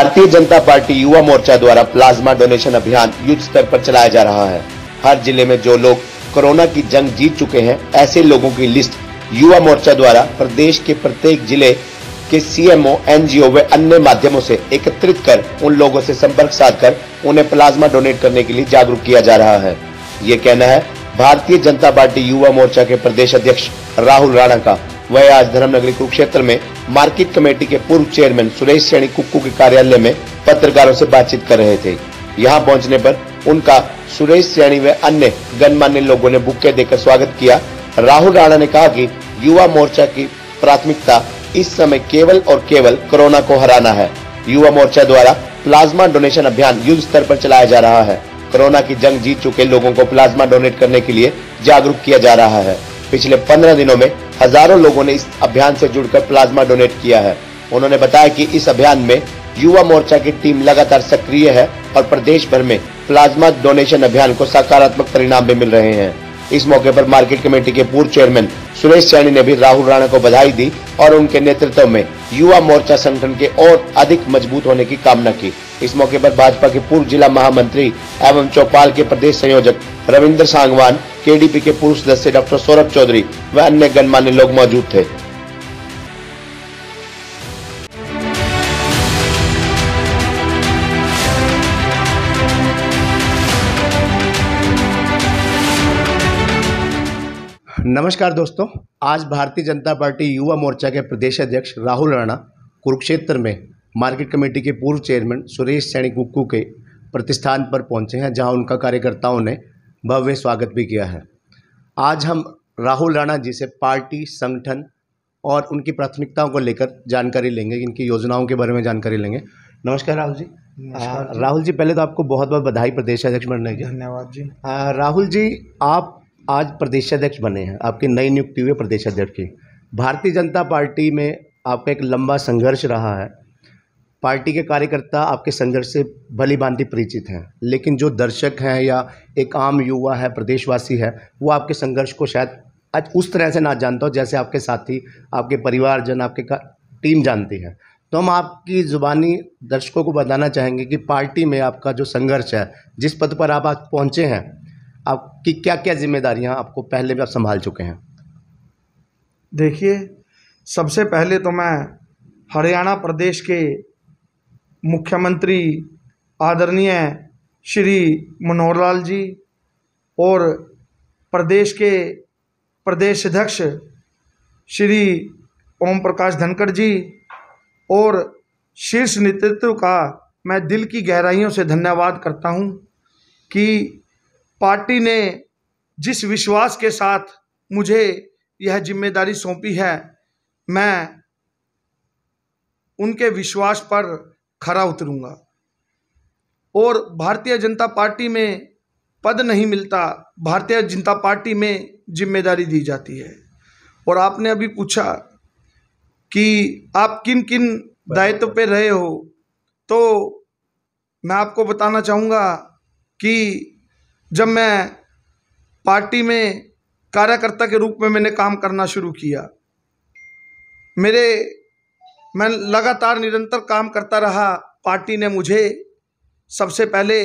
भारतीय जनता पार्टी युवा मोर्चा द्वारा प्लाज्मा डोनेशन अभियान युद्ध स्तर पर चलाया जा रहा है हर जिले में जो लोग कोरोना की जंग जीत चुके हैं ऐसे लोगों की लिस्ट युवा मोर्चा द्वारा प्रदेश के प्रत्येक जिले के सीएमओ एनजीओ व अन्य माध्यमों से एकत्रित कर उन लोगों से संपर्क साध कर उन्हें प्लाज्मा डोनेट करने के लिए जागरूक किया जा रहा है ये कहना है भारतीय जनता पार्टी युवा मोर्चा के प्रदेश अध्यक्ष राहुल राणा का वह आज धर्मनगरी कुरुक्षेत्र में मार्केट कमेटी के पूर्व चेयरमैन सुरेश सैनी कुक्कू के कार्यालय में पत्रकारों से बातचीत कर रहे थे यहाँ पहुँचने पर उनका सुरेश सैनी व अन्य गणमान्य लोगों ने बुक्के देकर स्वागत किया राहुल राणा ने कहा कि युवा मोर्चा की प्राथमिकता इस समय केवल और केवल कोरोना को हराना है युवा मोर्चा द्वारा प्लाज्मा डोनेशन अभियान युद्ध स्तर पर चलाया जा रहा है कोरोना की जंग जीत चुके लोगों को प्लाज्मा डोनेट करने के लिए जागरूक किया जा रहा है पिछले पंद्रह दिनों में हजारों लोगों ने इस अभियान से जुड़कर प्लाज्मा डोनेट किया है उन्होंने बताया कि इस अभियान में युवा मोर्चा की टीम लगातार सक्रिय है और प्रदेश भर में प्लाज्मा डोनेशन अभियान को सकारात्मक परिणाम भी मिल रहे हैं इस मौके पर मार्केट कमेटी के पूर्व चेयरमैन सुरेश सैनी ने भी राहुल राणा को बधाई दी और उनके नेतृत्व में युवा मोर्चा संगठन के और अधिक मजबूत होने की कामना की इस मौके पर भाजपा के पूर्व जिला महामंत्री एवं चौपाल के प्रदेश संयोजक रविंद्र सांगवान केडीपी के पूर्व सदस्य डॉक्टर सौरभ चौधरी व अन्य गणमान्य लोग मौजूद थे नमस्कार दोस्तों आज भारतीय जनता पार्टी युवा मोर्चा के प्रदेश अध्यक्ष राहुल राणा कुरुक्षेत्र में मार्केट कमेटी के पूर्व चेयरमैन सुरेश सैनी कुक्कू के प्रतिष्ठान पर पहुंचे हैं जहां उनका कार्यकर्ताओं ने भव्य स्वागत भी किया है आज हम राहुल राणा जी से पार्टी संगठन और उनकी प्राथमिकताओं को लेकर जानकारी लेंगे इनकी योजनाओं के बारे में जानकारी लेंगे नमस्कार राहुल जी राहुल जी पहले तो आपको बहुत बहुत बधाई प्रदेश अध्यक्ष बनने की धन्यवाद जी राहुल जी आप आज प्रदेशाध्यक्ष बने हैं आपकी नई नियुक्ति हुई प्रदेशाध्यक्ष की भारतीय जनता पार्टी में आपका एक लंबा संघर्ष रहा है पार्टी के कार्यकर्ता आपके संघर्ष से भली भांति परिचित हैं लेकिन जो दर्शक हैं या एक आम युवा है प्रदेशवासी है वो आपके संघर्ष को शायद आज उस तरह से ना जानता हो जैसे आपके साथी आपके परिवारजन आपके टीम जानती है तो हम आपकी ज़ुबानी दर्शकों को बताना चाहेंगे कि पार्टी में आपका जो संघर्ष है जिस पद पर आप आज पहुँचे हैं आपकी क्या क्या जिम्मेदारियाँ आपको पहले भी आप संभाल चुके हैं देखिए सबसे पहले तो मैं हरियाणा प्रदेश के मुख्यमंत्री आदरणीय श्री मनोहर लाल जी और प्रदेश के प्रदेश अध्यक्ष श्री ओम प्रकाश धनखड़ जी और शीर्ष नेतृत्व का मैं दिल की गहराइयों से धन्यवाद करता हूं कि पार्टी ने जिस विश्वास के साथ मुझे यह जिम्मेदारी सौंपी है मैं उनके विश्वास पर खरा उतरूंगा और भारतीय जनता पार्टी में पद नहीं मिलता भारतीय जनता पार्टी में जिम्मेदारी दी जाती है और आपने अभी पूछा कि आप किन किन दायित्व पे रहे हो तो मैं आपको बताना चाहूँगा कि जब मैं पार्टी में कार्यकर्ता के रूप में मैंने काम करना शुरू किया मेरे मैं लगातार निरंतर काम करता रहा पार्टी ने मुझे सबसे पहले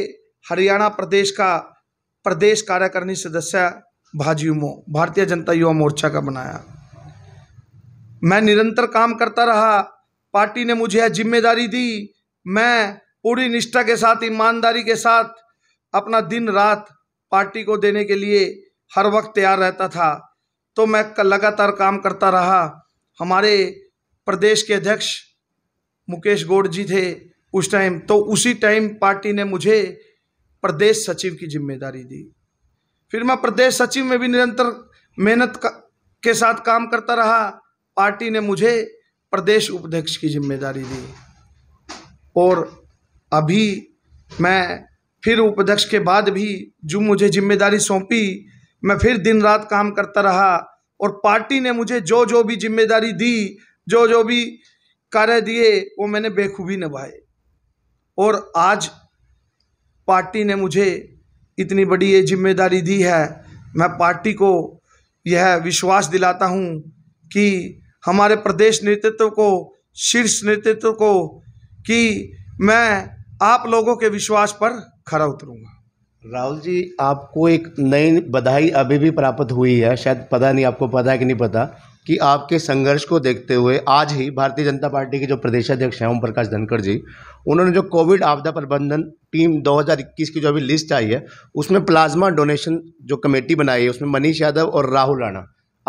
हरियाणा प्रदेश का प्रदेश कार्यकारिणी सदस्य भाजयुमो भारतीय जनता युवा मोर्चा का बनाया मैं निरंतर काम करता रहा पार्टी ने मुझे यह जिम्मेदारी दी मैं पूरी निष्ठा के साथ ईमानदारी के साथ अपना दिन रात पार्टी को देने के लिए हर वक्त तैयार रहता था तो मैं लगातार काम करता रहा हमारे प्रदेश के अध्यक्ष मुकेश गोड जी थे उस टाइम तो उसी टाइम पार्टी ने मुझे प्रदेश सचिव की जिम्मेदारी दी फिर मैं प्रदेश सचिव में भी निरंतर मेहनत के साथ काम करता रहा पार्टी ने मुझे प्रदेश उपाध्यक्ष की जिम्मेदारी दी और अभी मैं फिर उपाध्यक्ष के बाद भी जो मुझे जिम्मेदारी सौंपी मैं फिर दिन रात काम करता रहा और पार्टी ने मुझे जो जो भी जिम्मेदारी दी जो जो भी कार्य दिए वो मैंने बेखूबी निभाए और आज पार्टी ने मुझे इतनी बड़ी ये जिम्मेदारी दी है मैं पार्टी को यह विश्वास दिलाता हूँ कि हमारे प्रदेश नेतृत्व को शीर्ष नेतृत्व को कि मैं आप लोगों के विश्वास पर खरा उतरूंगा राहुल जी आपको एक नई बधाई अभी भी प्राप्त हुई है शायद पता नहीं आपको पता है कि नहीं पता कि आपके संघर्ष को देखते हुए आज ही भारतीय जनता पार्टी के जो प्रदेश अध्यक्ष हैं ओम प्रकाश धनखड़ जी उन्होंने जो कोविड आपदा प्रबंधन टीम 2021 की जो अभी लिस्ट आई है उसमें प्लाज्मा डोनेशन जो कमेटी बनाई है उसमें मनीष यादव और राहुल राणा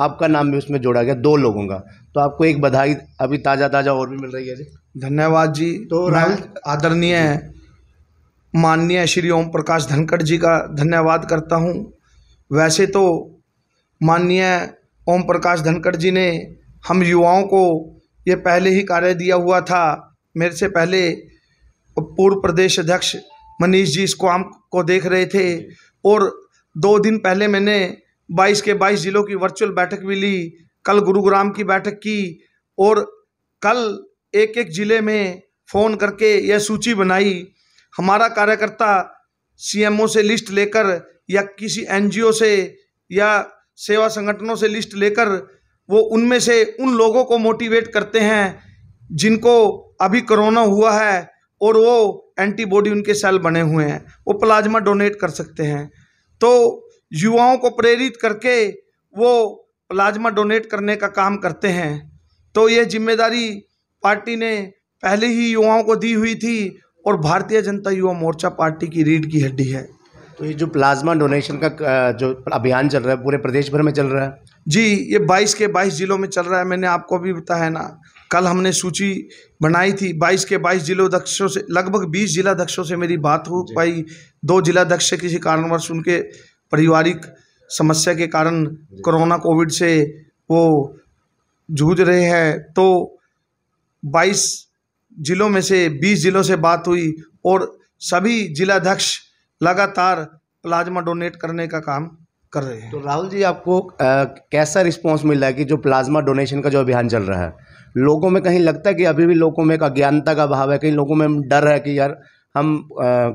आपका नाम भी उसमें जोड़ा गया दो लोगों का तो आपको एक बधाई अभी ताज़ा ताज़ा और भी मिल रही है जी धन्यवाद जी तो राहुल आदरणीय माननीय श्री ओम प्रकाश धनखड़ जी का धन्यवाद करता हूँ वैसे तो माननीय ओम प्रकाश धनखड़ जी ने हम युवाओं को ये पहले ही कार्य दिया हुआ था मेरे से पहले पूर्व प्रदेश अध्यक्ष मनीष जी इसको हम को देख रहे थे और दो दिन पहले मैंने 22 के 22 जिलों की वर्चुअल बैठक भी ली कल गुरुग्राम की बैठक की और कल एक एक ज़िले में फ़ोन करके यह सूची बनाई हमारा कार्यकर्ता सीएमओ से लिस्ट लेकर या किसी एनजीओ से या सेवा संगठनों से लिस्ट लेकर वो उनमें से उन लोगों को मोटिवेट करते हैं जिनको अभी कोरोना हुआ है और वो एंटीबॉडी उनके सेल बने हुए हैं वो प्लाज्मा डोनेट कर सकते हैं तो युवाओं को प्रेरित करके वो प्लाज्मा डोनेट करने का काम करते हैं तो ये जिम्मेदारी पार्टी ने पहले ही युवाओं को दी हुई थी और भारतीय जनता युवा मोर्चा पार्टी की रीढ़ की हड्डी है तो ये जो प्लाज्मा डोनेशन का जो अभियान चल रहा है पूरे प्रदेश भर में चल रहा है जी ये 22 के 22 जिलों में चल रहा है मैंने आपको अभी बताया ना कल हमने सूची बनाई थी 22 के 22 जिलों अध्यक्षों से लगभग 20 जिलाध्यक्षों से मेरी बात हो पाई दो जिलाध्यक्ष किसी कारणवश उनके पारिवारिक समस्या के कारण कोरोना कोविड से वो जूझ रहे हैं तो 22 जिलों में से 20 जिलों से बात हुई और सभी जिलाध्यक्ष लगातार प्लाज्मा डोनेट करने का काम कर रहे हैं तो राहुल जी आपको आ, कैसा रिस्पांस मिल रहा है कि जो प्लाज्मा डोनेशन का जो अभियान चल रहा है लोगों में कहीं लगता है कि अभी भी लोगों में एक अज्ञानता का भाव है कहीं लोगों में डर है कि यार हम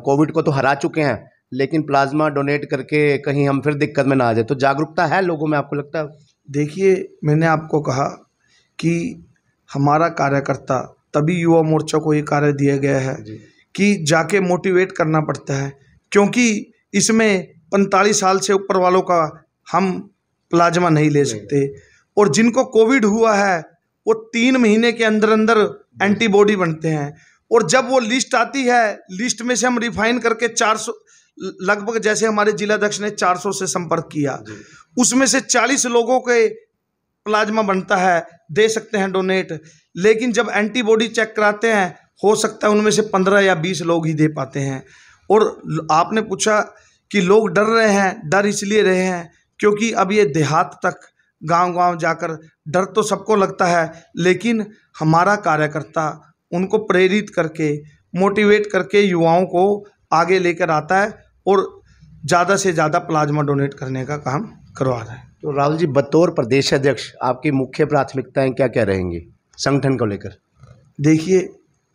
कोविड को तो हरा चुके हैं लेकिन प्लाज्मा डोनेट करके कहीं हम फिर दिक्कत में ना आ जाए तो जागरूकता है लोगों में आपको लगता है देखिए मैंने आपको कहा कि हमारा कार्यकर्ता तभी युवा मोर्चा को ये कार्य दिया गया है कि जाके मोटिवेट करना पड़ता है क्योंकि इसमें पैंतालीस साल से ऊपर वालों का हम प्लाज्मा नहीं ले सकते और जिनको कोविड हुआ है वो तीन महीने के अंदर अंदर हम्म। एंटीबॉडी बनते हैं और जब वो लिस्ट आती है लिस्ट में से हम रिफाइन करके 400 लगभग जैसे हमारे जिलाध्यक्ष ने 400 से संपर्क किया उसमें से 40 लोगों के प्लाज्मा बनता है दे सकते हैं डोनेट लेकिन जब एंटीबॉडी चेक कराते हैं हो सकता है उनमें से पंद्रह या बीस लोग ही दे पाते हैं और आपने पूछा कि लोग डर रहे हैं डर इसलिए रहे हैं क्योंकि अब ये देहात तक गांव गांव जाकर डर तो सबको लगता है लेकिन हमारा कार्यकर्ता उनको प्रेरित करके मोटिवेट करके युवाओं को आगे लेकर आता है और ज़्यादा से ज़्यादा प्लाज्मा डोनेट करने का काम करवा रहा है तो राहुल जी बतौर प्रदेश अध्यक्ष आपकी मुख्य प्राथमिकताएं क्या क्या रहेंगी संगठन को लेकर देखिए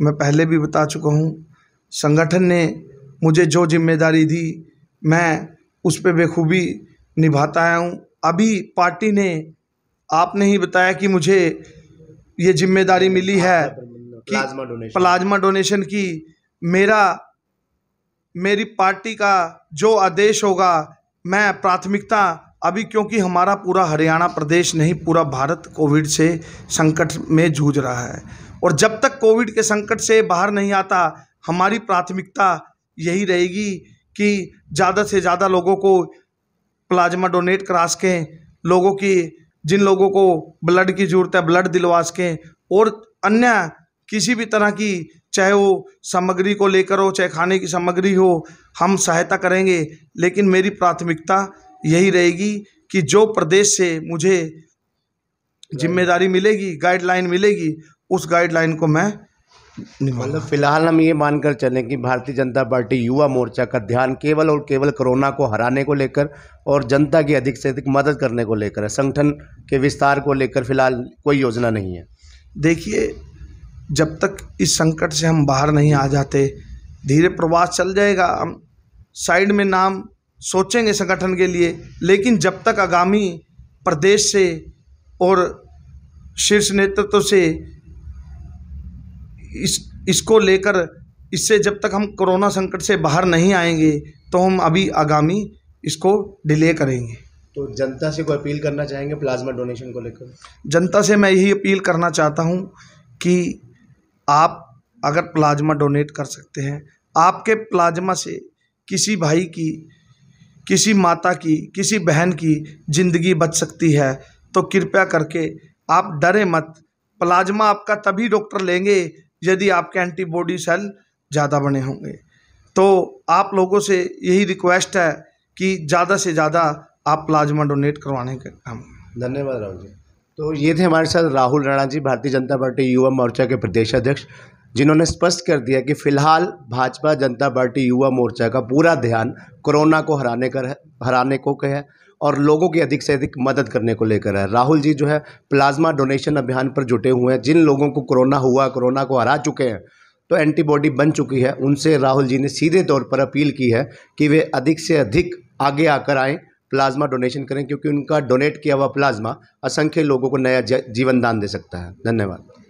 मैं पहले भी बता चुका हूँ संगठन ने मुझे जो जिम्मेदारी दी मैं उस पर बेखूबी निभाता आया हूँ अभी पार्टी ने आपने ही बताया कि मुझे ये जिम्मेदारी मिली है कि प्लाज्मा डोनेशन की मेरा मेरी पार्टी का जो आदेश होगा मैं प्राथमिकता अभी क्योंकि हमारा पूरा हरियाणा प्रदेश नहीं पूरा भारत कोविड से संकट में जूझ रहा है और जब तक कोविड के संकट से बाहर नहीं आता हमारी प्राथमिकता यही रहेगी कि ज़्यादा से ज़्यादा लोगों को प्लाज्मा डोनेट करा सकें लोगों की जिन लोगों को ब्लड की ज़रूरत है ब्लड दिलवा सकें और अन्य किसी भी तरह की चाहे वो सामग्री को लेकर हो चाहे खाने की सामग्री हो हम सहायता करेंगे लेकिन मेरी प्राथमिकता यही रहेगी कि जो प्रदेश से मुझे जिम्मेदारी मिलेगी गाइडलाइन मिलेगी उस गाइडलाइन को मैं मतलब हाँ। फिलहाल हम ये मानकर चलें कि भारतीय जनता पार्टी युवा मोर्चा का ध्यान केवल और केवल कोरोना को हराने को लेकर और जनता की अधिक से अधिक मदद करने को लेकर है संगठन के विस्तार को लेकर फिलहाल कोई योजना नहीं है देखिए जब तक इस संकट से हम बाहर नहीं आ जाते धीरे प्रवास चल जाएगा हम साइड में नाम सोचेंगे संगठन के लिए लेकिन जब तक आगामी प्रदेश से और शीर्ष नेतृत्व से इस इसको लेकर इससे जब तक हम कोरोना संकट से बाहर नहीं आएंगे तो हम अभी आगामी इसको डिले करेंगे तो जनता से कोई अपील करना चाहेंगे प्लाज्मा डोनेशन को लेकर जनता से मैं यही अपील करना चाहता हूँ कि आप अगर प्लाज्मा डोनेट कर सकते हैं आपके प्लाज्मा से किसी भाई की किसी माता की किसी बहन की ज़िंदगी बच सकती है तो कृपया करके आप डरे मत प्लाज्मा आपका तभी डॉक्टर लेंगे यदि आपके एंटीबॉडी सेल ज़्यादा बने होंगे तो आप लोगों से यही रिक्वेस्ट है कि ज़्यादा से ज़्यादा आप प्लाज्मा डोनेट करवाने का काम धन्यवाद राहुल जी तो ये थे हमारे साथ राहुल राणा जी भारतीय जनता पार्टी युवा मोर्चा के प्रदेश अध्यक्ष जिन्होंने स्पष्ट कर दिया कि फिलहाल भाजपा जनता पार्टी युवा मोर्चा का पूरा ध्यान कोरोना को हराने कर हराने को है और लोगों की अधिक से अधिक मदद करने को लेकर है राहुल जी जो है प्लाज्मा डोनेशन अभियान पर जुटे हुए हैं जिन लोगों को कोरोना हुआ कोरोना को हरा चुके हैं तो एंटीबॉडी बन चुकी है उनसे राहुल जी ने सीधे तौर पर अपील की है कि वे अधिक से अधिक आगे आकर आएँ प्लाज्मा डोनेशन करें क्योंकि उनका डोनेट किया हुआ प्लाज्मा असंख्य लोगों को नया जीवन दान दे सकता है धन्यवाद